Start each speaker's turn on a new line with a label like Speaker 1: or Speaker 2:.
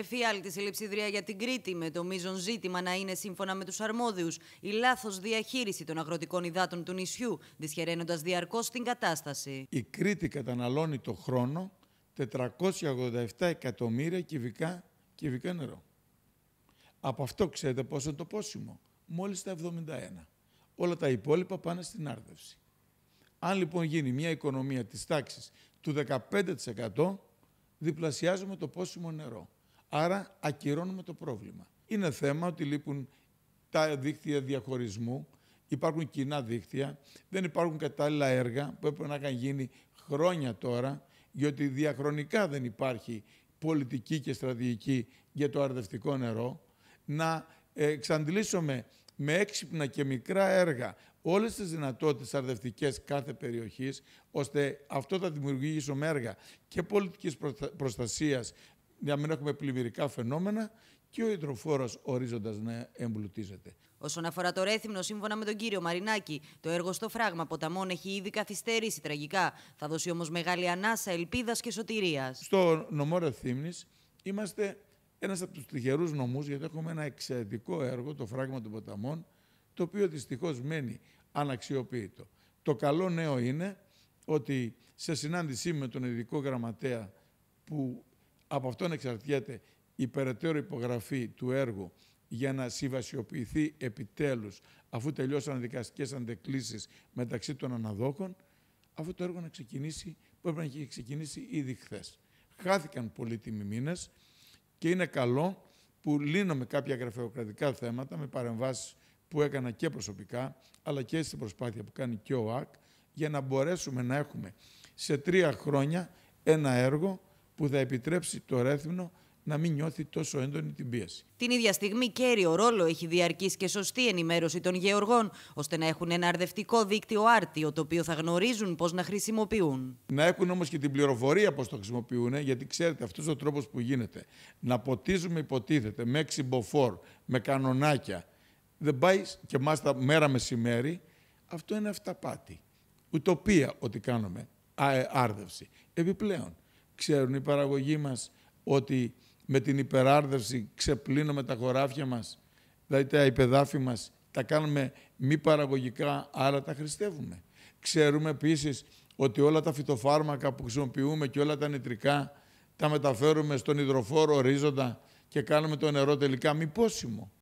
Speaker 1: Εφιάλτη τη συλληψιδρία για την Κρήτη, με το μείζον ζήτημα να είναι σύμφωνα με τους αρμόδιους η λάθος διαχείριση των αγροτικών υδάτων του νησιού, δυσχεραίνοντας διαρκώς την κατάσταση.
Speaker 2: Η Κρήτη καταναλώνει το χρόνο 487 εκατομμύρια κυβικά, κυβικά νερό. Από αυτό ξέρετε πόσο είναι το πόσιμο. μόλις τα 71. Όλα τα υπόλοιπα πάνε στην άρδευση. Αν λοιπόν γίνει μια οικονομία της τάξης του 15% διπλασιάζουμε το πόσιμο νερό. Άρα ακυρώνουμε το πρόβλημα. Είναι θέμα ότι λείπουν τα δίκτυα διαχωρισμού, υπάρχουν κοινά δίκτυα, δεν υπάρχουν κατάλληλα έργα που έπρεπε να είχαν γίνει χρόνια τώρα, γιατί διαχρονικά δεν υπάρχει πολιτική και στρατηγική για το αρδευτικό νερό, να ε, εξαντλήσουμε με έξυπνα και μικρά έργα όλες τις δυνατότητες αρδευτικές κάθε περιοχής, ώστε αυτό θα δημιουργήσουμε έργα και πολιτικής προστασίας για να μην έχουμε πλημμυρικά φαινόμενα και ο υδροφόρος ορίζοντας να εμπλουτίζεται.
Speaker 1: Όσον αφορά το Ρέθυμνο, σύμφωνα με τον κύριο Μαρινάκη, το έργο στο φράγμα ποταμών έχει ήδη καθυστερήσει τραγικά. Θα δώσει όμως μεγάλη ανάσα ελπίδας και σωτηρίας.
Speaker 2: Στο νομό Ρεθύμνης είμαστε ένας από τους τυχερούς νομούς, γιατί έχουμε ένα εξαιρετικό έργο, το φράγμα των ποταμών, το οποίο δυστυχώς μένει αναξιοποιητό. Το καλό νέο είναι ότι σε συνάντησή με τον ειδικό γραμματέα που από αυτόν εξαρτιέται η περαιτέρω υπογραφή του έργου για να συμβασιοποιηθεί επιτέλους αφού τελειώσαν οι δικαστικές αντεκλήσεις μεταξύ των αναδόκων, αυτό το έργο να ξεκινήσει, πρέπει να έχει ξεκινήσει ήδη χθες. Χάθηκαν πολύτιμοι μήνες και είναι καλό που με κάποια γραφειοκρατικά θέματα με παρεμβάσεις που έκανα και προσωπικά, αλλά και στην προσπάθεια που κάνει και ο ΑΚ, για να μπορέσουμε να έχουμε σε τρία χρόνια ένα έργο που θα επιτρέψει το ρέθμινο να μην νιώθει τόσο έντονη την πίεση.
Speaker 1: Την ίδια στιγμή, κέριο ρόλο έχει διαρκής και σωστή ενημέρωση των γεωργών, ώστε να έχουν ένα αρδευτικό δίκτυο άρτιο, το οποίο θα γνωρίζουν πώς να χρησιμοποιούν.
Speaker 2: Να έχουν όμως και την πληροφορία πώς το χρησιμοποιούν, γιατί ξέρετε, αυτός ο τρόπος που γίνεται να ποτίζουμε, υποτίθεται, με ξυμποφόρ, με κανονάκια, δεν πάει και μάστα μέρα μεσημέρι, αυτό είναι αυταπάτη. Ουτοπία ότι κάνουμε ε, άρδευση. Επιπλέον, ξέρουν οι παραγωγοί μας ότι με την υπεράρδευση ξεπλύνουμε τα χωράφια μας, δηλαδή τα υπεδάφη μας, τα κάνουμε μη παραγωγικά, άρα τα χρηστεύουμε. Ξέρουμε επίσης ότι όλα τα φυτοφάρμακα που χρησιμοποιούμε και όλα τα νητρικά τα μεταφέρουμε στον υδροφόρο ορίζοντα και κάνουμε το νερό τελικά μη πόσιμο.